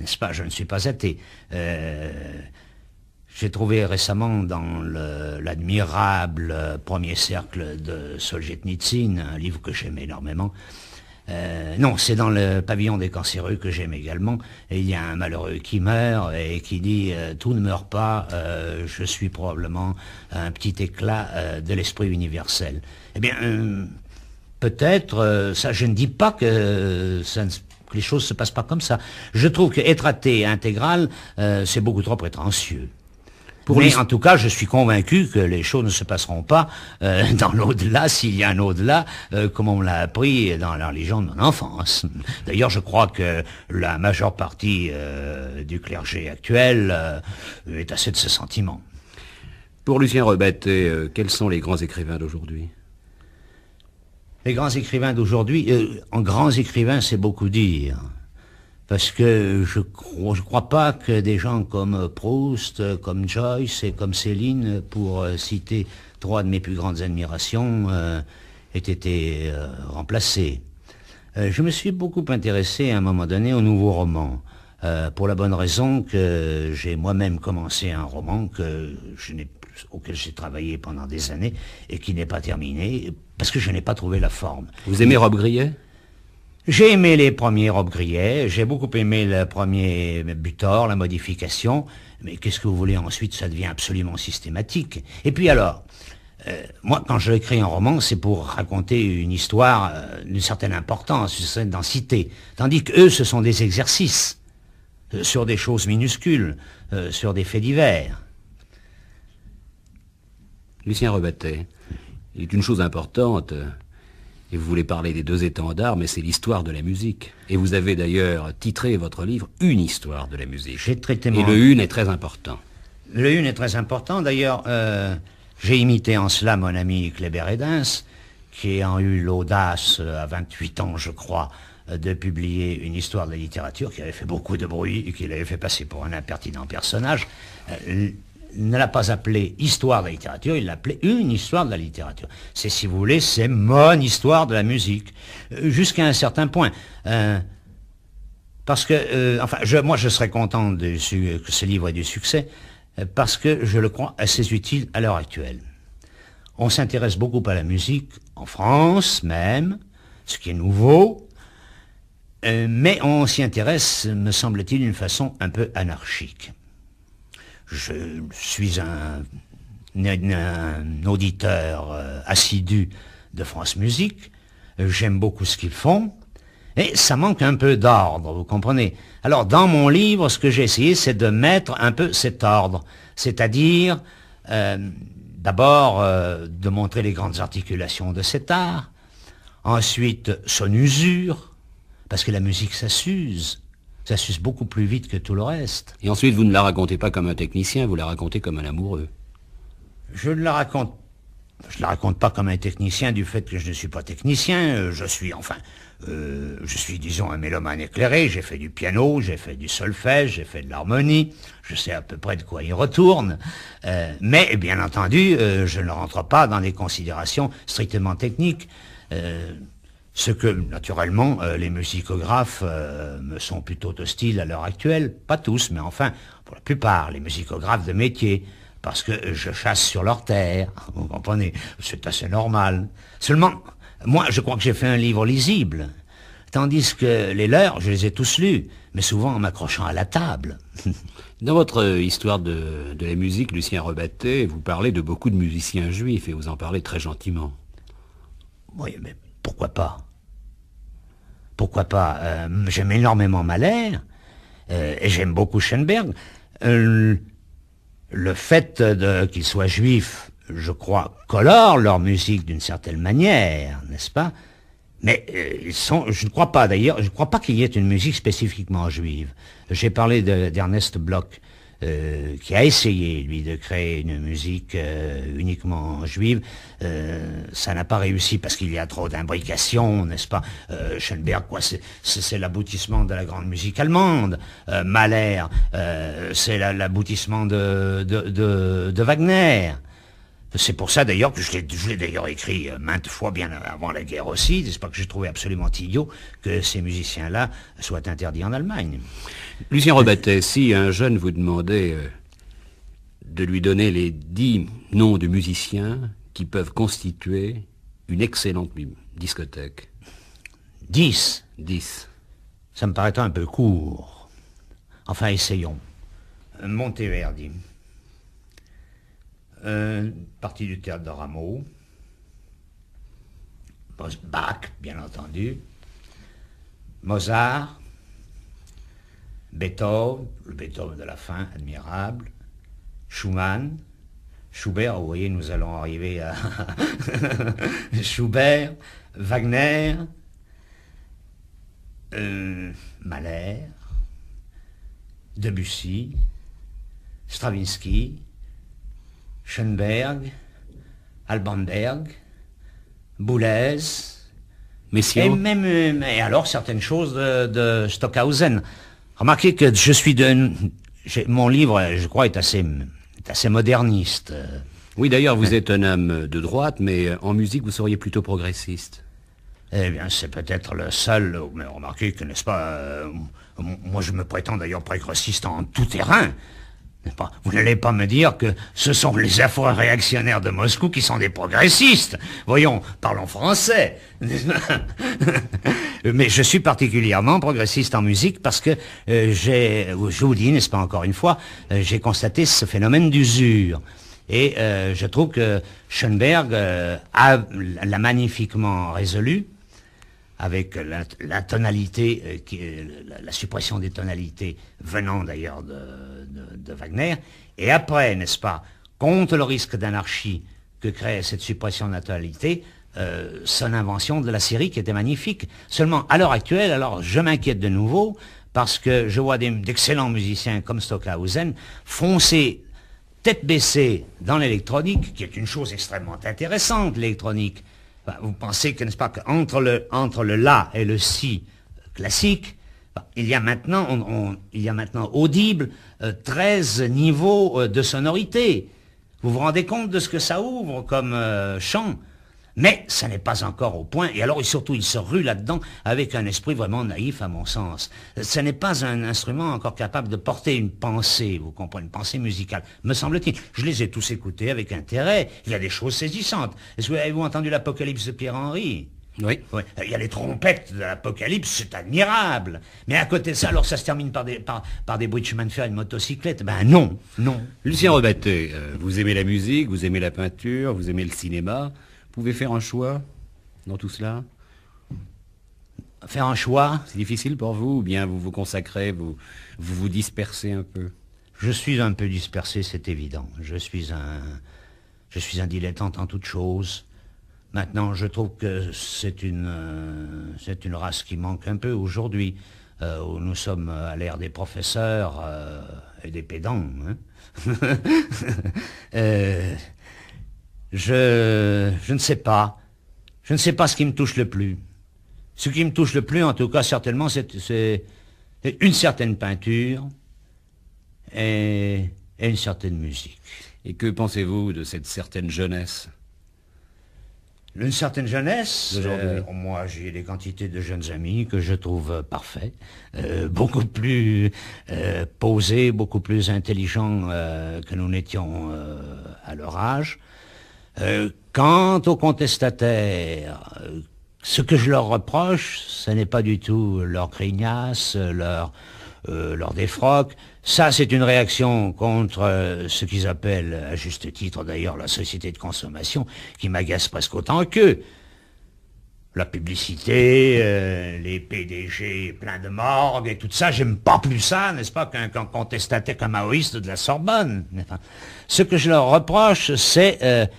S2: n'est-ce pas Je ne suis pas athée. J'ai trouvé récemment dans l'admirable premier cercle de Solzhenitsyn, un livre que j'aime énormément, euh, non, c'est dans le pavillon des cancéreux que j'aime également. Et il y a un malheureux qui meurt et qui dit euh, Tout ne meurt pas, euh, je suis probablement un petit éclat de l'esprit universel. Eh bien, peut-être, ça, je ne dis pas que, les choses ne se passent pas comme ça. Je trouve qu'être athée intégral, c'est beaucoup trop prétentieux en tout cas, je suis convaincu que les choses ne se passeront pas euh, dans l'au-delà, s'il y a un au-delà, euh, comme on l'a appris dans la religion de mon enfance. D'ailleurs, je crois que la majeure partie euh, du clergé actuel est assez de ce sentiment. Pour Lucien Rebette, quels sont les grands écrivains d'aujourd'hui Les grands écrivains d'aujourd'hui, en grands écrivains, c'est beaucoup dire parce que je ne crois, pas que des gens comme Proust, comme Joyce et comme Céline, pour euh, citer trois de mes plus grandes admirations, euh, aient été euh, remplacés. je me suis beaucoup intéressé à un moment donné au nouveau roman, pour la bonne raison que j'ai moi-même commencé un roman que je n'ai auquel j'ai travaillé pendant des années et qui n'est pas terminé parce que je n'ai pas trouvé la forme. Vous aimez Rob Grillet j'ai aimé les premiers robes Grillet, j'ai beaucoup aimé le premier Butor, la modification, mais qu'est-ce que vous voulez ensuite Ça devient absolument systématique. Et puis alors, euh, moi quand je l'écris un roman, c'est pour raconter une histoire euh, d'une certaine importance, d'une certaine densité, tandis que eux, ce sont des exercices
S1: euh, sur des choses minuscules, sur des faits divers. Lucien Rebattet, il est une chose importante et vous voulez parler des deux d'art, mais c'est l'histoire de la musique. Et vous avez d'ailleurs titré votre livre Une histoire de la musique. J'ai traité mon... Et le une est très important. Le une est très important. D'ailleurs,
S2: euh, j'ai imité en cela mon ami Kléber Edens, qui a eu l'audace, euh, à 28 ans, je crois, euh, de publier une histoire de la littérature qui avait fait beaucoup de bruit et qui l'avait fait passer pour un impertinent personnage ne l'a pas appelé « histoire de la littérature, il l'a appelé « une histoire de la littérature. C'est, si vous voulez, c'est mon histoire de la musique, euh, jusqu'à un certain point. Euh, parce que, euh, enfin, moi, je serais content que ce livre ait du succès, parce que je le crois assez utile à l'heure actuelle. On s'intéresse beaucoup à la musique, en France même, ce qui est nouveau, mais on s'y intéresse, me semble-t-il, d'une façon un peu anarchique je suis un, auditeur euh, assidu de France Musique, j'aime beaucoup ce qu'ils font, et ça manque un peu d'ordre, vous comprenez Alors dans mon livre, ce que j'ai essayé, c'est de mettre un peu cet ordre, c'est-à-dire euh, d'abord euh, de montrer les grandes articulations de cet art,
S1: ensuite son usure, parce que la musique ça s'use, ça suce beaucoup plus vite que tout le reste. Et ensuite, vous ne la racontez pas comme un technicien, vous la racontez comme un amoureux.
S2: Je ne la raconte je la raconte pas comme un technicien du fait que je ne suis pas technicien. Euh, je suis, enfin, euh, je suis, disons, un mélomane éclairé. J'ai fait du piano, j'ai fait du solfège, j'ai fait de l'harmonie. Je sais à peu près de quoi il retourne. Euh, mais, bien entendu, je ne rentre pas dans des considérations strictement techniques. Ce que, naturellement, euh, les musicographes euh, me sont plutôt hostiles à l'heure actuelle, pas tous, mais enfin, pour la plupart, les musicographes de métier, parce que je chasse sur leur terre, vous comprenez, c'est assez normal. Seulement, moi, je crois que j'ai fait un livre lisible, tandis que les leurs, je les ai tous lus, mais souvent en m'accrochant à la table.
S1: Dans votre euh, histoire de, la musique, Lucien Rebatté, vous parlez de beaucoup de musiciens juifs, et vous en parlez très gentiment. Oui, mais pourquoi pas Pourquoi pas euh, J'aime énormément Mahler,
S2: euh, et j'aime beaucoup Schoenberg. Euh, le fait qu'ils soient juifs, je crois, colore leur musique d'une certaine manière, n'est-ce pas mais ils sont, je ne crois pas d'ailleurs, je ne crois pas qu'il y ait une musique spécifiquement juive. J'ai parlé d'Ernest Bloch. Euh, qui a essayé, lui, de créer une musique euh, uniquement juive. Euh, ça n'a pas réussi parce qu'il y a trop d'imbrications, n'est-ce pas Schoenberg, quoi, c'est l'aboutissement de la grande musique allemande. Mahler, c'est l'aboutissement de, Wagner. C'est pour ça d'ailleurs que je l'ai d'ailleurs écrit euh, maintes fois bien avant la guerre aussi. C'est pas que j'ai trouvé absolument idiot que ces musiciens-là soient interdits en Allemagne.
S1: Lucien Robatet, si un jeune vous demandait euh, de lui donner les dix noms de musiciens qui peuvent constituer une excellente discothèque. Dix Dix. Ça me paraît un peu court.
S2: Enfin, essayons. Monteverdi. Euh, partie du théâtre de Rameau, Bach, bien entendu, Mozart, Beethoven, le Beethoven de la fin, admirable, Schumann, Schubert, vous voyez, nous allons arriver à Schubert, Wagner, euh, Mahler, Debussy, Stravinsky, Schoenberg, Albanberg, Boulez, Messiaen. Et même, et alors certaines choses de, Stockhausen. Remarquez que je suis de, mon livre, je crois, est assez, est assez moderniste. Oui, d'ailleurs, vous
S1: êtes un homme de droite, mais en musique, vous seriez plutôt progressiste.
S2: Eh bien, c'est peut-être le seul, mais remarquez que, n'est-ce pas, euh, moi je me prétends d'ailleurs progressiste en tout terrain. Vous n'allez pas me dire que ce sont les affreux réactionnaires de Moscou qui sont des progressistes. Voyons, parlons français. Mais je suis particulièrement progressiste en musique parce que euh, j'ai, je vous dis, n'est-ce pas encore une fois, euh, j'ai constaté ce phénomène d'usure. Et euh, je trouve que Schoenberg l'a magnifiquement résolu avec la, tonalité, la suppression des tonalités venant d'ailleurs de de Wagner, et après, n'est-ce pas, contre le risque d'anarchie que crée cette suppression de naturalité, euh, son invention de la série qui était magnifique. Seulement, à l'heure actuelle, alors je m'inquiète de nouveau, parce que je vois d'excellents musiciens comme Stockhausen foncer tête baissée dans l'électronique, qui est une chose extrêmement intéressante, l'électronique. vous pensez que, n'est-ce pas, qu'entre le, entre le la et le si classique, bah, il y a maintenant, audibles il y a maintenant audible 13 euh, niveaux euh, de sonorité. Vous vous rendez compte de ce que ça ouvre comme euh, chant mais ça n'est pas encore au point, et alors surtout il se rue là-dedans avec un esprit vraiment naïf à mon sens. Ce n'est pas un instrument encore capable de porter une pensée, vous comprenez, une pensée musicale, me semble-t-il. Je les ai tous écoutés avec intérêt, il y a des choses saisissantes. Est-ce que vous avez entendu l'Apocalypse de Pierre-Henri oui. Il y a les trompettes de l'apocalypse, c'est admirable. Mais à côté de ça, alors ça se termine par des, par, des bruits de chemin de fer et une motocyclette. Ben non,
S1: non. Lucien Robatet, euh, vous aimez la musique, vous aimez la peinture, vous aimez le cinéma. Vous pouvez faire un choix dans tout cela Faire un choix C'est difficile pour vous ou bien vous vous consacrez, vous
S2: vous, vous dispersez un peu Je suis un peu dispersé, c'est évident. Je suis un, je suis un dilettante en toutes choses. Maintenant, je trouve que c'est une, euh, c'est une race qui manque un peu aujourd'hui, euh, où nous sommes à l'ère des professeurs euh, et des pédants. Hein. je, je ne sais pas. Je ne sais pas ce qui me touche le plus. Ce qui me touche le plus, en tout cas, certainement, c'est une certaine peinture
S1: et une certaine musique. Et que pensez-vous de cette certaine jeunesse
S2: d'une certaine jeunesse. Euh, moi, j'ai des quantités de jeunes amis que je trouve euh, parfaits, euh, beaucoup plus posés, beaucoup plus intelligents que nous n'étions à leur âge. quant aux contestataires, ce que je leur reproche, ce n'est pas du tout leur grignasse, leur euh, lors des frocs. Ça, c'est une réaction contre euh, ce qu'ils appellent, à juste titre d'ailleurs, la société de consommation, qui m'agace presque autant qu'eux. La publicité, euh, les PDG plein de morgue et tout ça, j'aime pas plus ça, n'est-ce pas, qu'un qu contestataire comme maoïste de la Sorbonne. ce que je leur reproche, c'est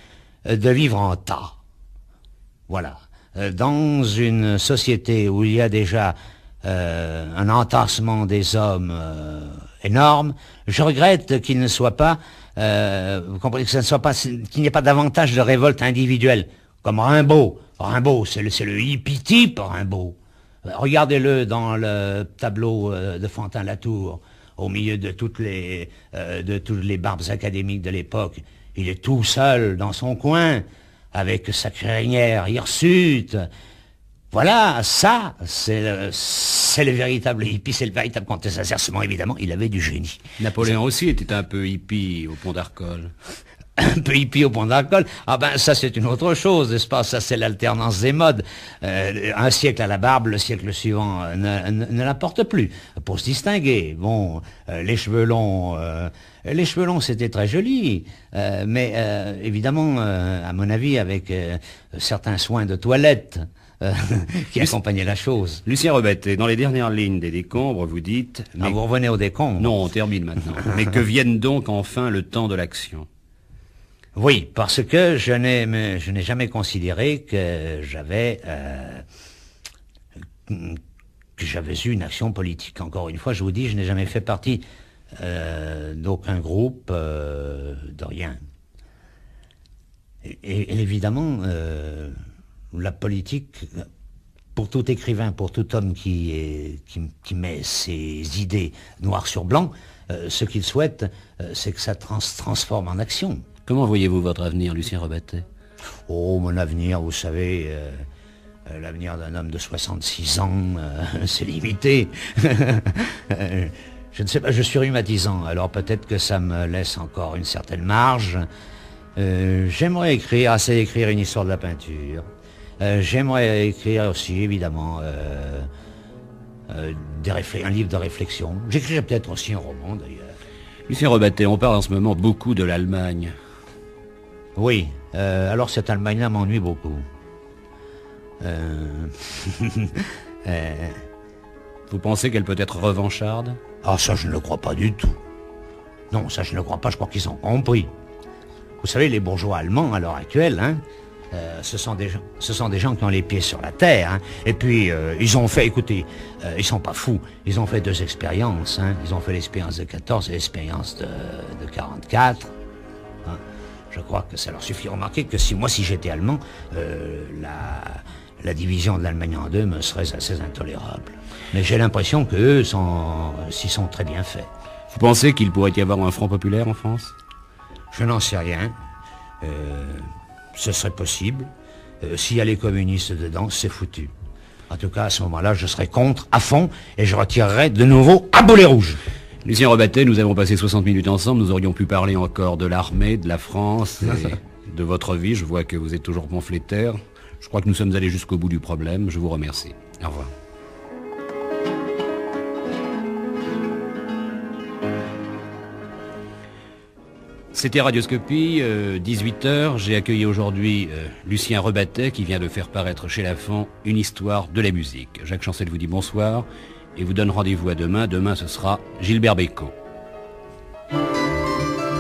S2: de vivre en tas. Voilà. Dans une société où il y a déjà euh, un entassement des hommes euh, énorme. Je regrette qu'il ne soit pas, euh, vous comprenez, que ce pas, qu'il n'y ait pas davantage de révolte individuelle, comme Rimbaud. Rimbaud, c'est le, hippie Rimbaud. Regardez-le dans le tableau de Fantin-Latour, au milieu de toutes les, de toutes les barbes académiques de l'époque. Il est tout seul dans son coin, avec sa crinière hirsute, voilà, ça, c'est le, véritable hippie, c'est le véritable comté évidemment, il avait du génie.
S1: Napoléon aussi était un peu hippie au pont d'Arcole. un peu
S2: hippie au pont d'Arcole Ah ben ça c'est une autre chose, n'est-ce pas Ça c'est l'alternance des modes. Euh, un siècle à la barbe, le siècle suivant ne, ne, l'apporte plus. Pour se distinguer, bon, euh, les cheveux longs, euh, les cheveux longs c'était très joli, mais évidemment, à mon avis, avec certains soins de toilette. Euh,
S1: qui accompagnait la chose. Lucien Rebette, dans les dernières lignes des décombres, vous dites... Ah, mais... vous revenez aux décombres Non, on termine maintenant. mais que vienne donc enfin le temps de l'action
S2: Oui, parce que je n'ai, je n'ai jamais considéré que j'avais... Euh, que j'avais eu une action politique. Encore une fois, je vous dis, je n'ai jamais fait partie euh, d'aucun groupe, de rien. et évidemment, la politique, pour tout écrivain, pour tout homme qui, met ses idées noir sur blanc, euh, ce qu'il souhaite, euh, c'est que ça transforme en action. Comment voyez-vous votre avenir, Lucien Robatet Oh, mon avenir, vous savez, euh, l'avenir d'un homme de 66 ans, c'est limité. je ne sais pas, je suis rhumatisant, alors peut-être que ça me laisse encore une certaine marge. J'aimerais écrire, assez écrire une histoire de la peinture euh, j'aimerais écrire aussi, évidemment, euh, euh, des un livre de réflexion. J'écrirais peut-être aussi un roman, d'ailleurs. Lucien Rebatté, on parle en ce moment beaucoup de l'Allemagne. Oui, alors cette Allemagne-là m'ennuie beaucoup. Vous pensez qu'elle peut être revancharde Ah, ça, je ne le crois pas du tout. Non, ça, je ne le crois pas, je crois qu'ils ont compris. Vous savez, les bourgeois allemands, à l'heure actuelle, hein, euh, ce, sont des gens, ce sont des gens qui ont les pieds sur la terre. Hein. Et puis, euh, ils ont fait, écoutez, euh, ils sont pas fous. Ils ont fait deux expériences. Hein. Ils ont fait l'expérience de 14 et l'expérience de, 44. Hein. Je crois que ça leur suffit. remarquer que si moi, si j'étais allemand, la, la division de l'Allemagne en deux me serait assez intolérable. Mais j'ai l'impression qu'eux s'y sont très bien
S1: faits. Vous pensez qu'il pourrait y avoir un front populaire en France
S2: Je n'en sais rien ce serait possible. Euh, s'il y a les communistes dedans, c'est foutu.
S1: En tout cas, à ce moment-là, je serai contre à fond et je retirerai de nouveau à boulet rouge. Lucien Rebattet, nous avons passé 60 minutes ensemble. Nous aurions pu parler encore de l'armée, de la France, et de votre vie. Je vois que vous êtes toujours pamphlétaire. Je crois que nous sommes allés jusqu'au bout du problème. Je vous remercie. Au revoir. C'était Radioscopie, 18h. Euh, J'ai accueilli aujourd'hui euh, Lucien Rebattet qui vient de faire paraître chez Lafon une histoire de la musique. Jacques Chancel vous dit bonsoir et vous donne rendez-vous à demain. Demain, ce sera Gilbert Bécaud.